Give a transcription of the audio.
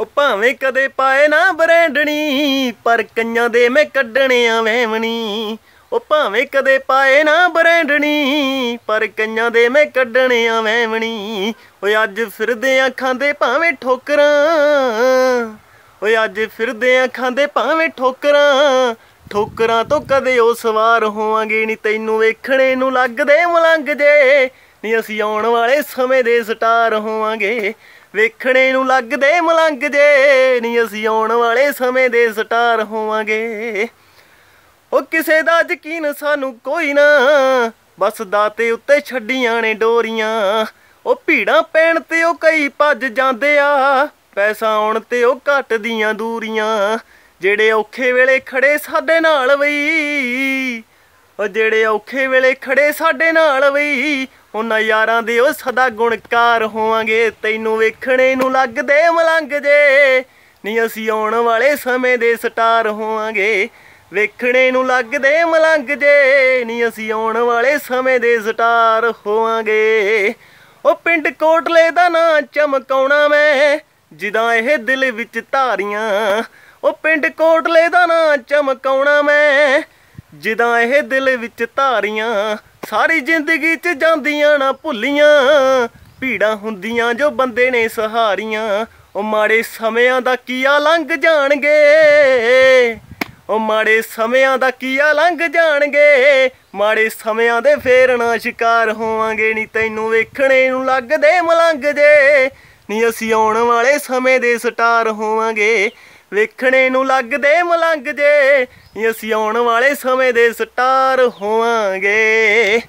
ਉਹ ਭਾਵੇਂ ਕਦੇ ਪਾਏ ਨਾ ਬਰੈਂਡਣੀ ਪਰ ਕੰਨਾਂ ਦੇ ਮੈਂ ਕੱਢਣਿਆ ਵਹਿਮਣੀ ਉਹ ਭਾਵੇਂ ਕਦੇ ਪਾਏ ਨਾ ਬਰੈਂਡਣੀ ਪਰ ਕੰਨਾਂ ਦੇ ਮੈਂ ਕੱਢਣਿਆ ਵਹਿਮਣੀ ਓਏ ਅੱਜ ਫਿਰਦੇ ਆ ਖਾਂਦੇ ਭਾਵੇਂ ਠੋਕਰਾਂ ਓਏ ਅੱਜ ਫਿਰਦੇ ਆ ਖਾਂਦੇ ਭਾਵੇਂ ਠੋਕਰਾਂ ਠੋਕਰਾਂ ਤੋਂ ਕਦੇ ਉਹ ਸਵਾਰ ਹੋਵਾਂਗੇ ਨਹੀਂ ਤੈਨੂੰ ਵੇਖਣੇ ਨੂੰ ਲੱਗਦੇ ਮਲੰਗ ਜੇ ਨਹੀਂ ਅਸੀਂ ਆਉਣ ਵਾਲੇ ਸਮੇਂ ਦੇ ਸਟਾਰ ਹੋਵਾਂਗੇ ਵੇਖਣੇ ਨੂੰ ਲੱਗਦੇ ਮਲੰਗ ਜੇ ਨਹੀਂ ਅਸੀਂ ਆਉਣ ਵਾਲੇ ਸਮੇਂ ਦੇ ਸਟਾਰ ਹੋਵਾਂਗੇ ਉਹ ਕਿਸੇ ਦਾ ਯਕੀਨ ਸਾਨੂੰ ਕੋਈ ਨਾ ਬਸ ਦਾਤੇ ਉੱਤੇ ਛੱਡੀਆਂ ਨੇ ਡੋਰੀਆਂ ਉਹ ਭੀੜਾਂ ਪੈਣ ਤੇ ਉਹ ਕਈ ਭੱਜ ਜਾਂਦੇ ਆ ਪੈਸਾ ਆਉਣ ਤੇ ਉਹ ਘਟਦੀਆਂ ਦੂਰੀਆਂ ਜਿਹੜੇ ਔਖੇ ਵੇਲੇ ਖੜੇ ਸਾਡੇ ਨਾਲ ਵਈ ਉਹ ਜਿਹੜੇ ਔਖੇ ਵੇਲੇ ਖੜੇ ਸਾਡੇ ਨਾਲ ਵਈ ਉਹਨਾਂ ਯਾਰਾਂ ਦੇ ਉਹ ਸਦਾ ਗੁਣਕਾਰ ਹੋਵਾਂਗੇ ਤੈਨੂੰ ਵੇਖਣੇ ਨੂੰ ਲੱਗਦੇ ਮਲੰਗ ਜੇ ਨਹੀਂ ਅਸੀਂ ਆਉਣ ਵਾਲੇ ਸਮੇਂ ਦੇ ਸਟਾਰ ਹੋਵਾਂਗੇ ਵੇਖਣੇ ਨੂੰ ਲੱਗਦੇ ਮਲੰਗ ਜੇ ਨਹੀਂ ਅਸੀਂ ਆਉਣ ਵਾਲੇ ਸਮੇਂ ਦੇ ਸਟਾਰ ਹੋਵਾਂਗੇ ਉਹ ਪਿੰਡ ਕੋਟਲੇ ਦਾ ਨਾਂ ਚਮਕਾਉਣਾ ਮੈਂ ਜਿਦਾਂ ਇਹ ਦਿਲ ਵਿੱਚ ਧਾਰੀਆਂ ਉਹ ਪਿੰਡ ਕੋਟਲੇ ਦਾ ਨਾਂ ਚਮਕਾਉਣਾ ਮੈਂ ਜਿਦਾਂ ਇਹ ਦਿਲ ਵਿੱਚ ਧਾਰੀਆਂ ਸਾਰੀ ਜ਼ਿੰਦਗੀ 'ਚ ਜਾਂਦੀਆਂ ਨਾ ਭੁੱਲੀਆਂ ਪੀੜਾਂ ਹੁੰਦੀਆਂ ਜੋ ਬੰਦੇ ਨੇ ਸਹਾਰੀਆਂ ਉਹ ਮਾੜੇ ਸਮਿਆਂ ਦਾ ਕੀਆ ਲੰਘ ਜਾਣਗੇ ਉਹ ਮਾੜੇ ਸਮਿਆਂ ਦਾ ਕੀਆ ਲੰਘ ਜਾਣਗੇ ਮਾੜੇ ਸਮਿਆਂ ਦੇ ਫੇਰ ਨਾ ਸ਼ਿਕਾਰ ਹੋਵਾਂਗੇ ਨਹੀਂ ਤੈਨੂੰ ਵੇਖਣੇ ਨੂੰ ਲੱਗਦੇ ਮਲੰਗ ਜੇ ਨਹੀਂ ਅਸੀਂ ਆਉਣ ਵਾਲੇ ਸਮੇਂ ਦੇ ਸਟਾਰ ਹੋਵਾਂਗੇ ਵੇਖਣੇ ਨੂੰ ਲੱਗਦੇ ਮਲੰਗ ਜੇ ਅਸੀਂ ਆਉਣ ਵਾਲੇ ਸਮੇਂ ਦੇ ਸਟਾਰ ਹੋਵਾਂਗੇ